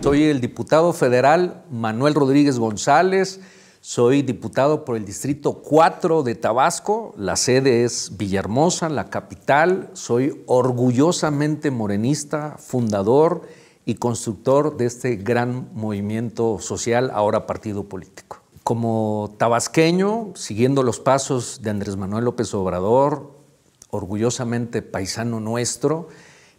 Soy el diputado federal Manuel Rodríguez González, soy diputado por el Distrito 4 de Tabasco, la sede es Villahermosa, la capital, soy orgullosamente morenista, fundador y constructor de este gran movimiento social, ahora partido político. Como tabasqueño, siguiendo los pasos de Andrés Manuel López Obrador, orgullosamente paisano nuestro,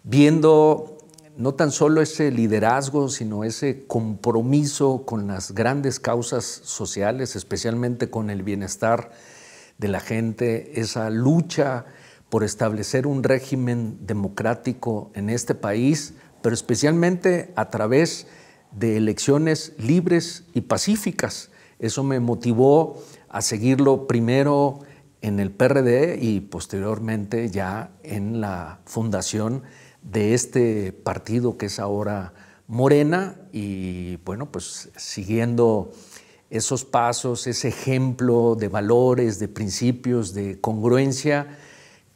viendo no tan solo ese liderazgo, sino ese compromiso con las grandes causas sociales, especialmente con el bienestar de la gente, esa lucha por establecer un régimen democrático en este país, pero especialmente a través de elecciones libres y pacíficas. Eso me motivó a seguirlo primero en el PRD y posteriormente ya en la fundación de este partido que es ahora Morena y bueno, pues siguiendo esos pasos, ese ejemplo de valores, de principios, de congruencia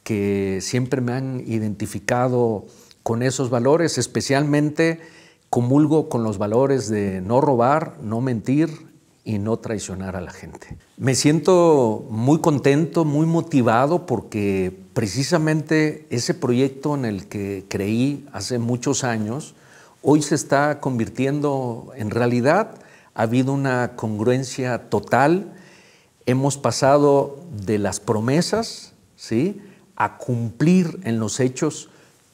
que siempre me han identificado con esos valores, especialmente comulgo con los valores de no robar, no mentir, y no traicionar a la gente. Me siento muy contento, muy motivado porque precisamente ese proyecto en el que creí hace muchos años, hoy se está convirtiendo en realidad. Ha habido una congruencia total. Hemos pasado de las promesas ¿sí? a cumplir en los hechos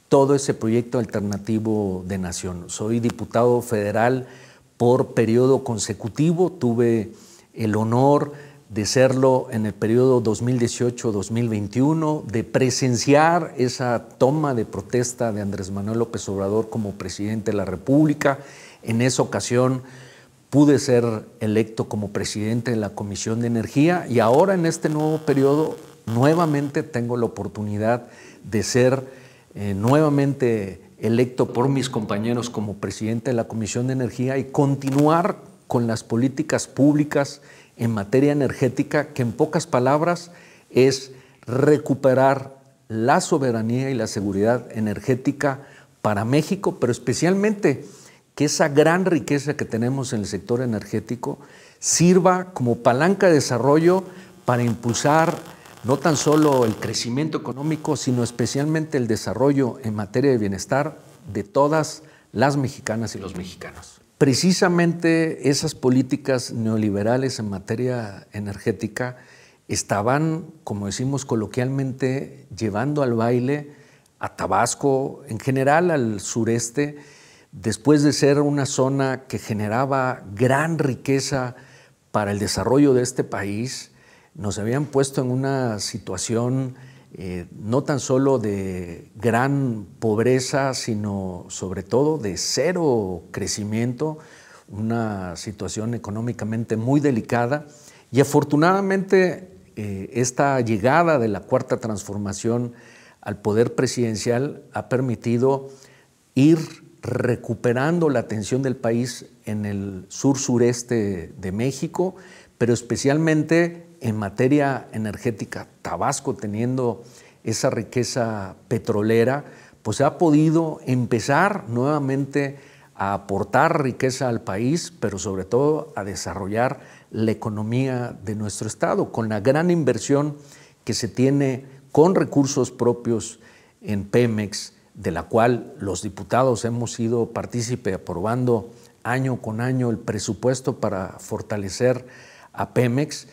todo ese proyecto alternativo de nación. Soy diputado federal por periodo consecutivo. Tuve el honor de serlo en el periodo 2018-2021, de presenciar esa toma de protesta de Andrés Manuel López Obrador como presidente de la República. En esa ocasión pude ser electo como presidente de la Comisión de Energía y ahora en este nuevo periodo nuevamente tengo la oportunidad de ser eh, nuevamente electo por mis compañeros como presidente de la Comisión de Energía y continuar con las políticas públicas en materia energética, que en pocas palabras es recuperar la soberanía y la seguridad energética para México, pero especialmente que esa gran riqueza que tenemos en el sector energético sirva como palanca de desarrollo para impulsar no tan solo el crecimiento económico, sino especialmente el desarrollo en materia de bienestar de todas las mexicanas y los mexicanos. Precisamente esas políticas neoliberales en materia energética estaban, como decimos coloquialmente, llevando al baile a Tabasco, en general al sureste, después de ser una zona que generaba gran riqueza para el desarrollo de este país, nos habían puesto en una situación eh, no tan solo de gran pobreza, sino sobre todo de cero crecimiento, una situación económicamente muy delicada. Y afortunadamente eh, esta llegada de la cuarta transformación al poder presidencial ha permitido ir recuperando la atención del país en el sur sureste de México, pero especialmente en materia energética, Tabasco teniendo esa riqueza petrolera, pues ha podido empezar nuevamente a aportar riqueza al país, pero sobre todo a desarrollar la economía de nuestro Estado, con la gran inversión que se tiene con recursos propios en Pemex, de la cual los diputados hemos sido partícipes aprobando año con año el presupuesto para fortalecer a Pemex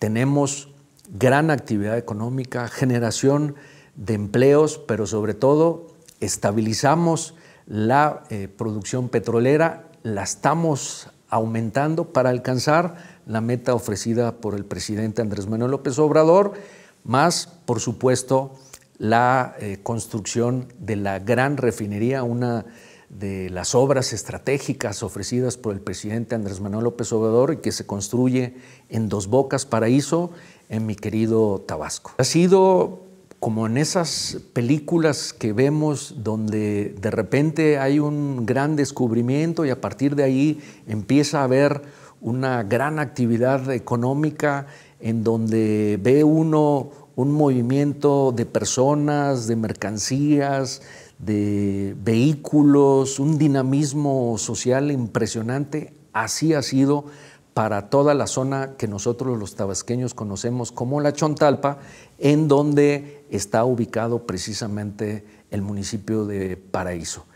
tenemos gran actividad económica, generación de empleos, pero sobre todo estabilizamos la eh, producción petrolera, la estamos aumentando para alcanzar la meta ofrecida por el presidente Andrés Manuel López Obrador, más, por supuesto, la eh, construcción de la gran refinería, una de las obras estratégicas ofrecidas por el presidente Andrés Manuel López Obrador y que se construye en Dos Bocas Paraíso, en mi querido Tabasco. Ha sido como en esas películas que vemos donde de repente hay un gran descubrimiento y a partir de ahí empieza a haber una gran actividad económica en donde ve uno un movimiento de personas, de mercancías, de vehículos, un dinamismo social impresionante. Así ha sido para toda la zona que nosotros los tabasqueños conocemos como la Chontalpa, en donde está ubicado precisamente el municipio de Paraíso.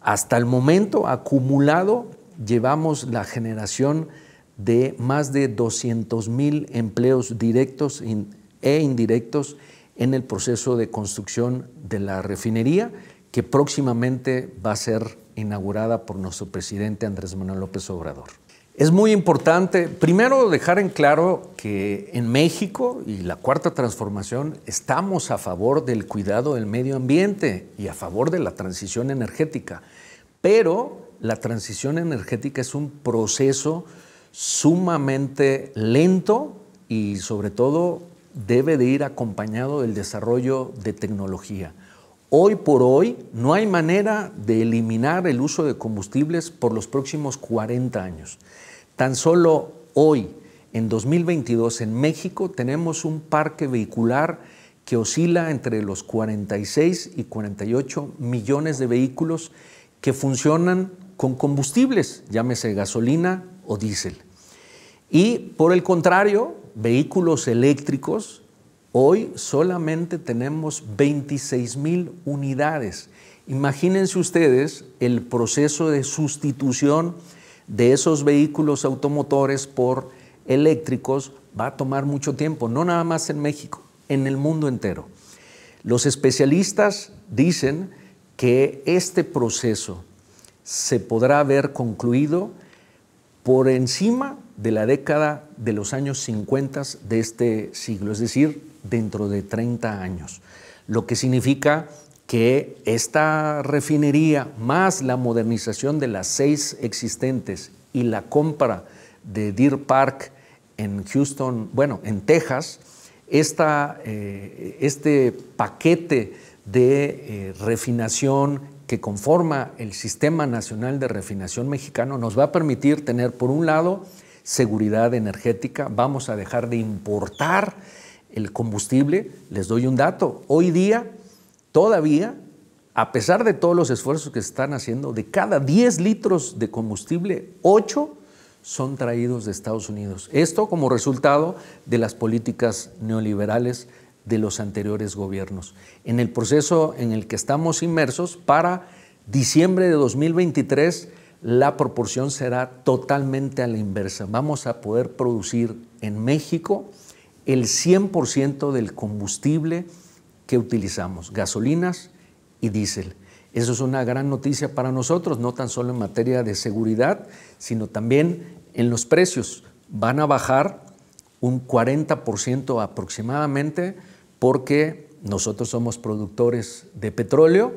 Hasta el momento acumulado llevamos la generación de más de 200 mil empleos directos e indirectos en el proceso de construcción de la refinería, que próximamente va a ser inaugurada por nuestro presidente Andrés Manuel López Obrador. Es muy importante, primero, dejar en claro que en México y la Cuarta Transformación estamos a favor del cuidado del medio ambiente y a favor de la transición energética, pero la transición energética es un proceso sumamente lento y sobre todo debe de ir acompañado del desarrollo de tecnología. Hoy por hoy no hay manera de eliminar el uso de combustibles por los próximos 40 años. Tan solo hoy, en 2022, en México tenemos un parque vehicular que oscila entre los 46 y 48 millones de vehículos que funcionan con combustibles, llámese gasolina o diésel. Y por el contrario, vehículos eléctricos Hoy solamente tenemos 26 mil unidades. Imagínense ustedes el proceso de sustitución de esos vehículos automotores por eléctricos va a tomar mucho tiempo, no nada más en México, en el mundo entero. Los especialistas dicen que este proceso se podrá haber concluido por encima de la década de los años 50 de este siglo, es decir, dentro de 30 años, lo que significa que esta refinería, más la modernización de las seis existentes y la compra de Deer Park en Houston, bueno, en Texas, eh, este paquete de eh, refinación que conforma el Sistema Nacional de Refinación Mexicano nos va a permitir tener, por un lado, seguridad energética, vamos a dejar de importar el combustible. Les doy un dato, hoy día todavía, a pesar de todos los esfuerzos que se están haciendo, de cada 10 litros de combustible, 8 son traídos de Estados Unidos. Esto como resultado de las políticas neoliberales de los anteriores gobiernos. En el proceso en el que estamos inmersos, para diciembre de 2023 la proporción será totalmente a la inversa. Vamos a poder producir en México el 100% del combustible que utilizamos, gasolinas y diésel. Eso es una gran noticia para nosotros, no tan solo en materia de seguridad, sino también en los precios. Van a bajar un 40% aproximadamente porque nosotros somos productores de petróleo,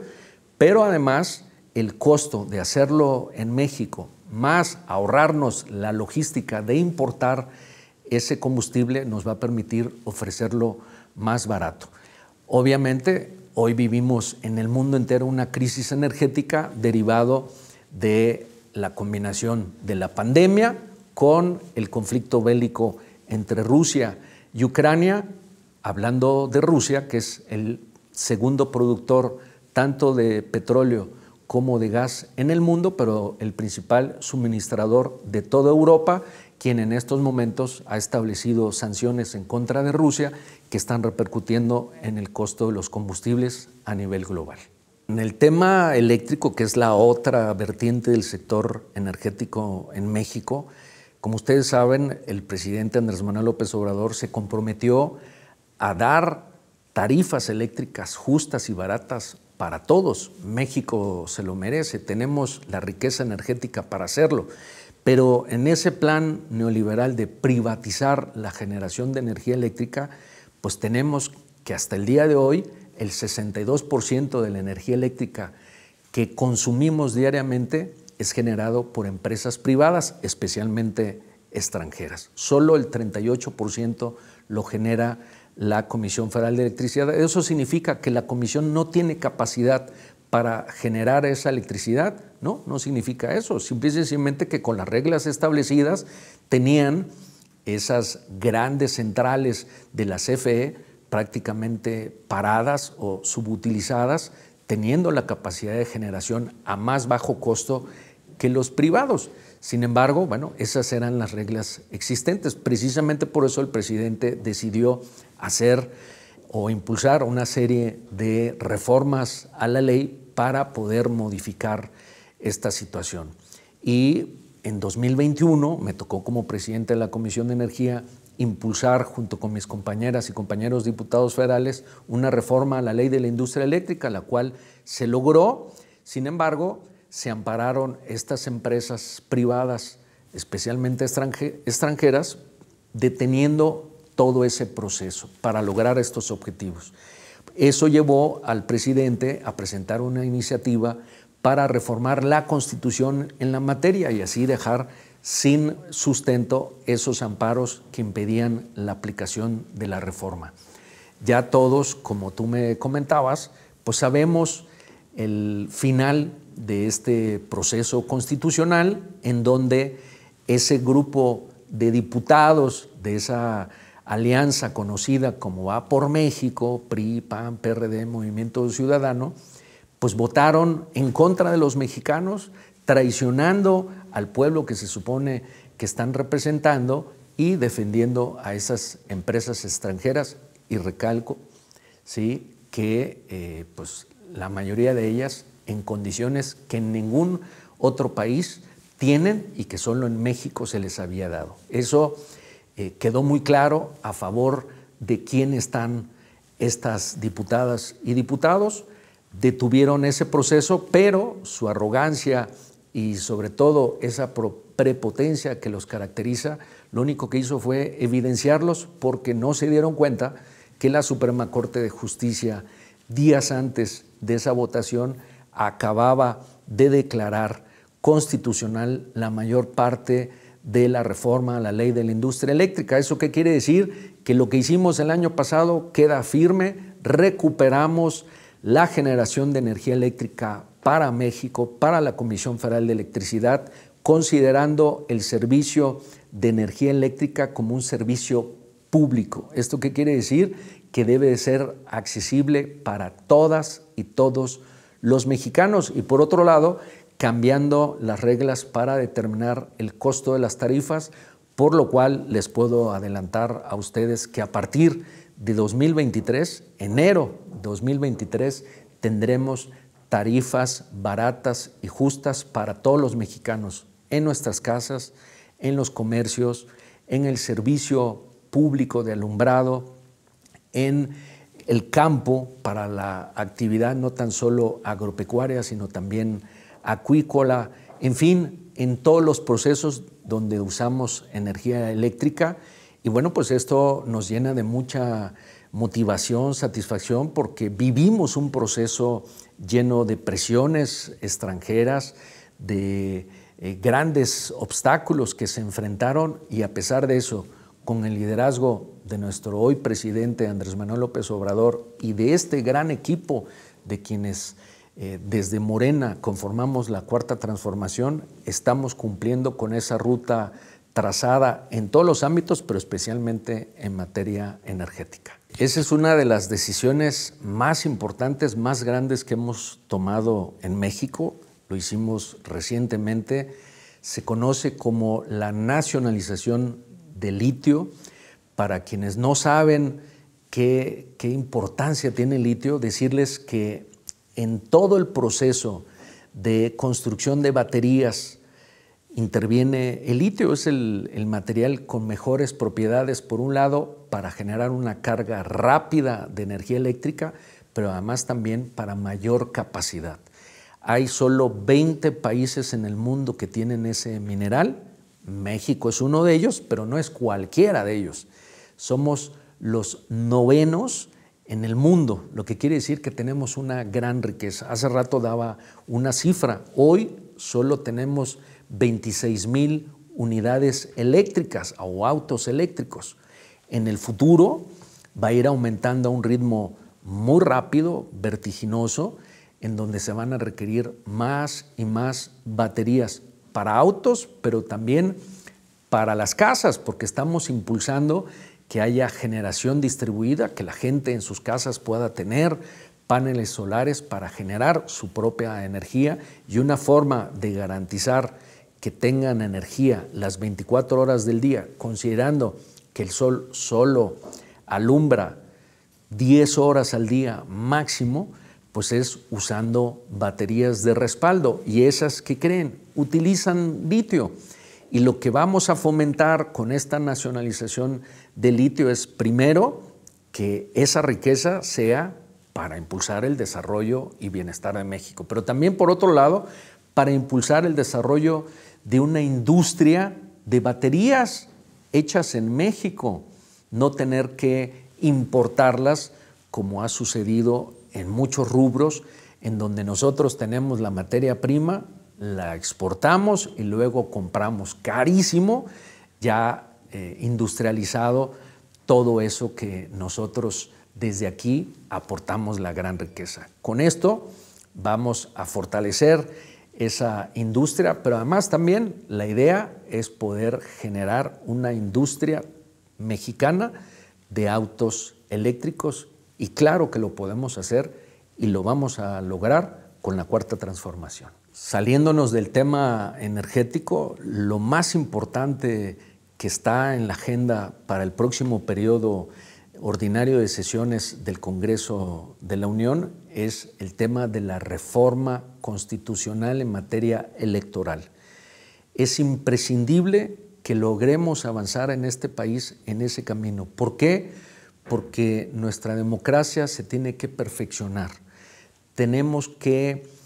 pero además el costo de hacerlo en México, más ahorrarnos la logística de importar ese combustible, nos va a permitir ofrecerlo más barato. Obviamente, hoy vivimos en el mundo entero una crisis energética derivado de la combinación de la pandemia con el conflicto bélico entre Rusia y Ucrania, hablando de Rusia, que es el segundo productor tanto de petróleo como de gas en el mundo, pero el principal suministrador de toda Europa, quien en estos momentos ha establecido sanciones en contra de Rusia que están repercutiendo en el costo de los combustibles a nivel global. En el tema eléctrico, que es la otra vertiente del sector energético en México, como ustedes saben, el presidente Andrés Manuel López Obrador se comprometió a dar tarifas eléctricas justas y baratas para todos. México se lo merece, tenemos la riqueza energética para hacerlo. Pero en ese plan neoliberal de privatizar la generación de energía eléctrica, pues tenemos que hasta el día de hoy el 62% de la energía eléctrica que consumimos diariamente es generado por empresas privadas, especialmente extranjeras. Solo el 38% lo genera la Comisión Federal de Electricidad. Eso significa que la comisión no tiene capacidad para generar esa electricidad, ¿no? No significa eso, simplemente que con las reglas establecidas tenían esas grandes centrales de la CFE prácticamente paradas o subutilizadas, teniendo la capacidad de generación a más bajo costo que los privados. Sin embargo, bueno, esas eran las reglas existentes. Precisamente por eso el presidente decidió hacer o impulsar una serie de reformas a la ley para poder modificar esta situación. Y en 2021 me tocó como presidente de la Comisión de Energía impulsar junto con mis compañeras y compañeros diputados federales una reforma a la ley de la industria eléctrica, la cual se logró. Sin embargo, se ampararon estas empresas privadas, especialmente extranjeras, deteniendo todo ese proceso para lograr estos objetivos. Eso llevó al presidente a presentar una iniciativa para reformar la constitución en la materia y así dejar sin sustento esos amparos que impedían la aplicación de la reforma. Ya todos, como tú me comentabas, pues sabemos el final de este proceso constitucional en donde ese grupo de diputados de esa alianza conocida como Va por México, PRI, PAN, PRD, Movimiento Ciudadano, pues votaron en contra de los mexicanos, traicionando al pueblo que se supone que están representando y defendiendo a esas empresas extranjeras. Y recalco, ¿sí? que eh, pues, la mayoría de ellas en condiciones que en ningún otro país tienen y que solo en México se les había dado. Eso eh, quedó muy claro a favor de quién están estas diputadas y diputados. Detuvieron ese proceso, pero su arrogancia y sobre todo esa prepotencia que los caracteriza, lo único que hizo fue evidenciarlos porque no se dieron cuenta que la Suprema Corte de Justicia, días antes de esa votación, acababa de declarar constitucional la mayor parte de la reforma a la ley de la industria eléctrica. ¿Eso qué quiere decir? Que lo que hicimos el año pasado queda firme, recuperamos la generación de energía eléctrica para México, para la Comisión Federal de Electricidad, considerando el servicio de energía eléctrica como un servicio público. ¿Esto qué quiere decir? Que debe de ser accesible para todas y todos los mexicanos y por otro lado cambiando las reglas para determinar el costo de las tarifas, por lo cual les puedo adelantar a ustedes que a partir de 2023, enero 2023, tendremos tarifas baratas y justas para todos los mexicanos en nuestras casas, en los comercios, en el servicio público de alumbrado, en el campo para la actividad no tan solo agropecuaria, sino también acuícola, en fin, en todos los procesos donde usamos energía eléctrica. Y bueno, pues esto nos llena de mucha motivación, satisfacción, porque vivimos un proceso lleno de presiones extranjeras, de eh, grandes obstáculos que se enfrentaron y a pesar de eso, con el liderazgo de nuestro hoy presidente Andrés Manuel López Obrador y de este gran equipo de quienes eh, desde Morena conformamos la cuarta transformación, estamos cumpliendo con esa ruta trazada en todos los ámbitos, pero especialmente en materia energética. Esa es una de las decisiones más importantes, más grandes que hemos tomado en México. Lo hicimos recientemente. Se conoce como la nacionalización de litio para quienes no saben qué, importancia tiene el litio, decirles que en todo el proceso de construcción de baterías interviene el litio, es el, el, material con mejores propiedades, por un lado, para generar una carga rápida de energía eléctrica, pero además también para mayor capacidad. Hay solo 20 países en el mundo que tienen ese mineral, México es uno de ellos, pero no es cualquiera de ellos somos los novenos en el mundo, lo que quiere decir que tenemos una gran riqueza. Hace rato daba una cifra, hoy solo tenemos 26 mil unidades eléctricas o autos eléctricos. En el futuro va a ir aumentando a un ritmo muy rápido, vertiginoso, en donde se van a requerir más y más baterías para autos, pero también para las casas, porque estamos impulsando que haya generación distribuida, que la gente en sus casas pueda tener paneles solares para generar su propia energía y una forma de garantizar que tengan energía las 24 horas del día, considerando que el sol solo alumbra 10 horas al día máximo, pues es usando baterías de respaldo y esas que creen utilizan litio. Y lo que vamos a fomentar con esta nacionalización de litio es, primero, que esa riqueza sea para impulsar el desarrollo y bienestar de México, pero también, por otro lado, para impulsar el desarrollo de una industria de baterías hechas en México, no tener que importarlas como ha sucedido en muchos rubros en donde nosotros tenemos la materia prima la exportamos y luego compramos carísimo, ya eh, industrializado, todo eso que nosotros desde aquí aportamos la gran riqueza. Con esto vamos a fortalecer esa industria, pero además también la idea es poder generar una industria mexicana de autos eléctricos y claro que lo podemos hacer y lo vamos a lograr con la cuarta transformación. Saliéndonos del tema energético, lo más importante que está en la agenda para el próximo periodo ordinario de sesiones del Congreso de la Unión es el tema de la reforma constitucional en materia electoral. Es imprescindible que logremos avanzar en este país en ese camino. ¿Por qué? Porque nuestra democracia se tiene que perfeccionar. Tenemos que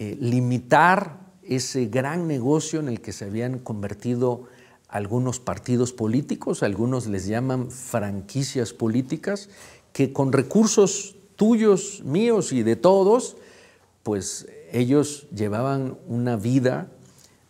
eh, limitar ese gran negocio en el que se habían convertido algunos partidos políticos, algunos les llaman franquicias políticas, que con recursos tuyos, míos y de todos, pues ellos llevaban una vida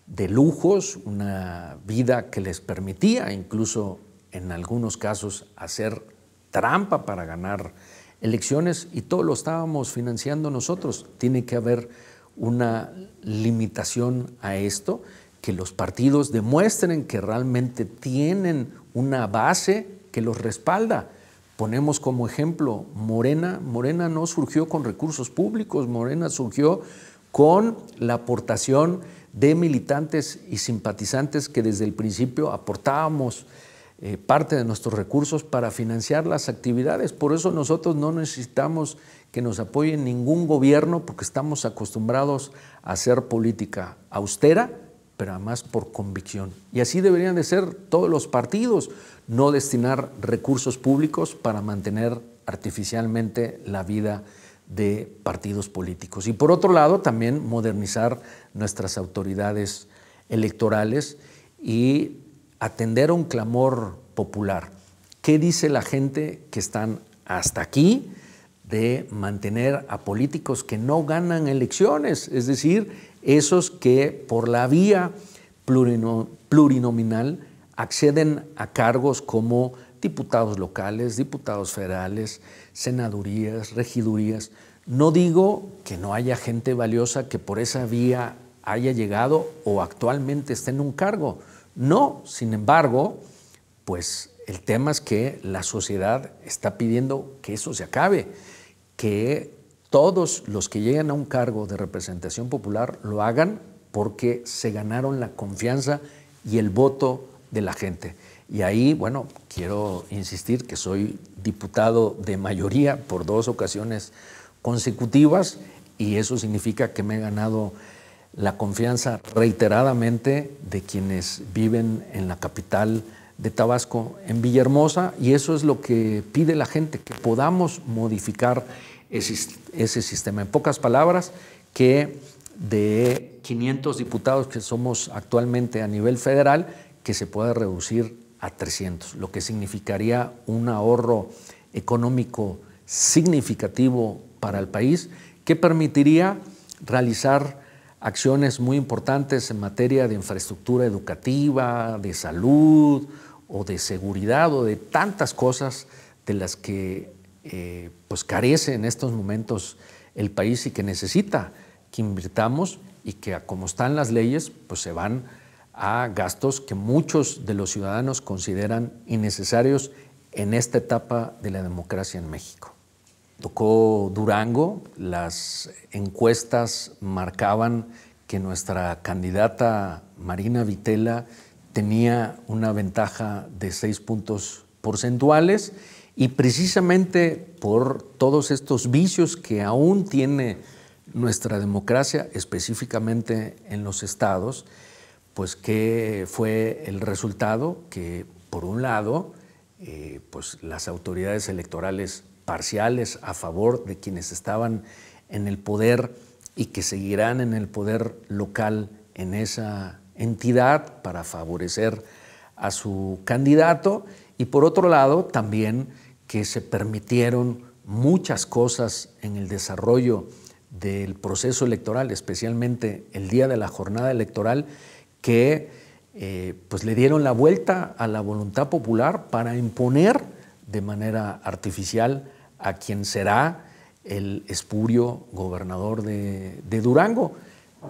de lujos, una vida que les permitía incluso en algunos casos hacer trampa para ganar elecciones y todo lo estábamos financiando nosotros. Tiene que haber una limitación a esto, que los partidos demuestren que realmente tienen una base que los respalda. Ponemos como ejemplo Morena. Morena no surgió con recursos públicos, Morena surgió con la aportación de militantes y simpatizantes que desde el principio aportábamos eh, parte de nuestros recursos para financiar las actividades. Por eso nosotros no necesitamos que nos apoye ningún gobierno porque estamos acostumbrados a hacer política austera, pero además por convicción. Y así deberían de ser todos los partidos, no destinar recursos públicos para mantener artificialmente la vida de partidos políticos. Y por otro lado, también modernizar nuestras autoridades electorales y atender a un clamor popular. ¿Qué dice la gente que están hasta aquí de mantener a políticos que no ganan elecciones? Es decir, esos que por la vía plurinominal acceden a cargos como diputados locales, diputados federales, senadurías, regidurías. No digo que no haya gente valiosa que por esa vía haya llegado o actualmente esté en un cargo, no, sin embargo, pues el tema es que la sociedad está pidiendo que eso se acabe, que todos los que llegan a un cargo de representación popular lo hagan porque se ganaron la confianza y el voto de la gente. Y ahí, bueno, quiero insistir que soy diputado de mayoría por dos ocasiones consecutivas y eso significa que me he ganado la confianza reiteradamente de quienes viven en la capital de Tabasco, en Villahermosa, y eso es lo que pide la gente, que podamos modificar ese, sistema. En pocas palabras, que de 500 diputados que somos actualmente a nivel federal, que se pueda reducir a 300, lo que significaría un ahorro económico significativo para el país, que permitiría realizar acciones muy importantes en materia de infraestructura educativa, de salud o de seguridad o de tantas cosas de las que eh, pues carece en estos momentos el país y que necesita que invirtamos y que como están las leyes pues se van a gastos que muchos de los ciudadanos consideran innecesarios en esta etapa de la democracia en México tocó Durango, las encuestas marcaban que nuestra candidata Marina Vitela tenía una ventaja de seis puntos porcentuales y precisamente por todos estos vicios que aún tiene nuestra democracia, específicamente en los estados, pues que fue el resultado que, por un lado, eh, pues las autoridades electorales parciales a favor de quienes estaban en el poder y que seguirán en el poder local en esa entidad para favorecer a su candidato y por otro lado también que se permitieron muchas cosas en el desarrollo del proceso electoral, especialmente el día de la jornada electoral, que eh, pues le dieron la vuelta a la voluntad popular para imponer de manera artificial a quien será el espurio gobernador de, Durango.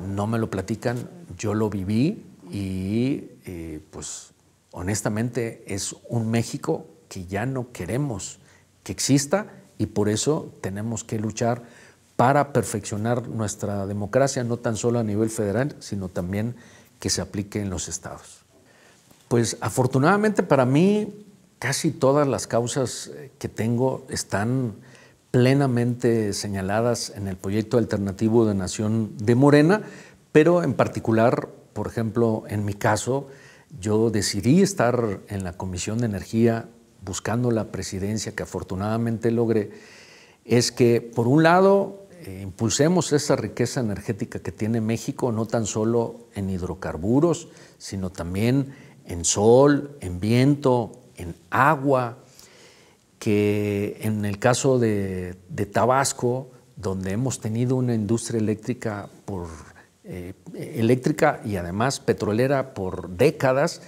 No me lo platican, yo lo viví y eh, pues honestamente es un México que ya no queremos que exista y por eso tenemos que luchar para perfeccionar nuestra democracia, no tan solo a nivel federal, sino también que se aplique en los estados. Pues afortunadamente para mí casi todas las causas eh, que tengo están plenamente señaladas en el proyecto alternativo de Nación de Morena, pero en particular, por ejemplo, en mi caso, yo decidí estar en la Comisión de Energía buscando la presidencia que afortunadamente logré, es que por un lado eh, impulsemos esa riqueza energética que tiene México, no tan solo en hidrocarburos, sino también en sol, en viento, en agua, que en el caso de, Tabasco, donde hemos tenido una industria eléctrica por eh, eléctrica y además petrolera por décadas,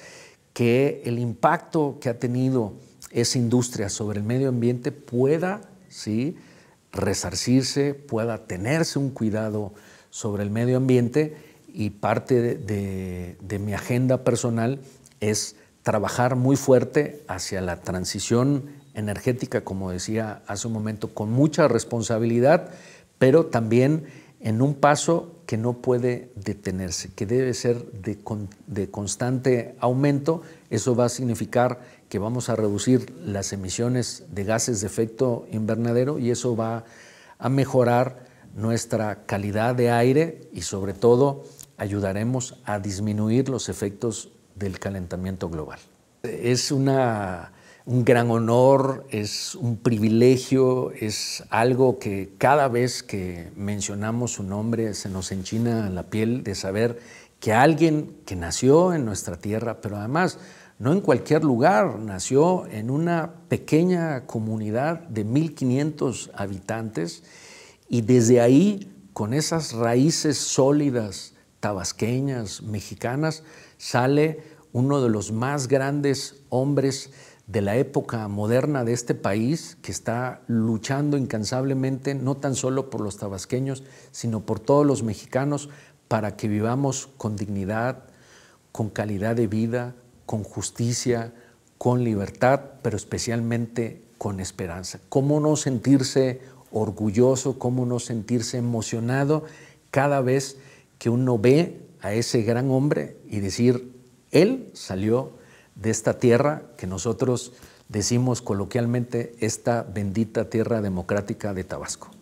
que el impacto que ha tenido esa industria sobre el medio ambiente pueda ¿sí? resarcirse, pueda tenerse un cuidado sobre el medio ambiente y parte de mi agenda personal es trabajar muy fuerte hacia la transición energética, como decía hace un momento, con mucha responsabilidad, pero también en un paso que no puede detenerse, que debe ser de, constante aumento. Eso va a significar que vamos a reducir las emisiones de gases de efecto invernadero y eso va a mejorar nuestra calidad de aire y sobre todo ayudaremos a disminuir los efectos del calentamiento global. Es un gran honor, es un privilegio, es algo que cada vez que mencionamos su nombre se nos enchina la piel de saber que alguien que nació en nuestra tierra, pero además no en cualquier lugar, nació en una pequeña comunidad de 1.500 habitantes y desde ahí, con esas raíces sólidas tabasqueñas, mexicanas, sale uno de los más grandes hombres de la época moderna de este país que está luchando incansablemente, no tan solo por los tabasqueños, sino por todos los mexicanos, para que vivamos con dignidad, con calidad de vida, con justicia, con libertad, pero especialmente con esperanza. ¿Cómo no sentirse orgulloso, cómo no sentirse emocionado cada vez que que uno ve a ese gran hombre y decir, él salió de esta tierra que nosotros decimos coloquialmente, esta bendita tierra democrática de Tabasco.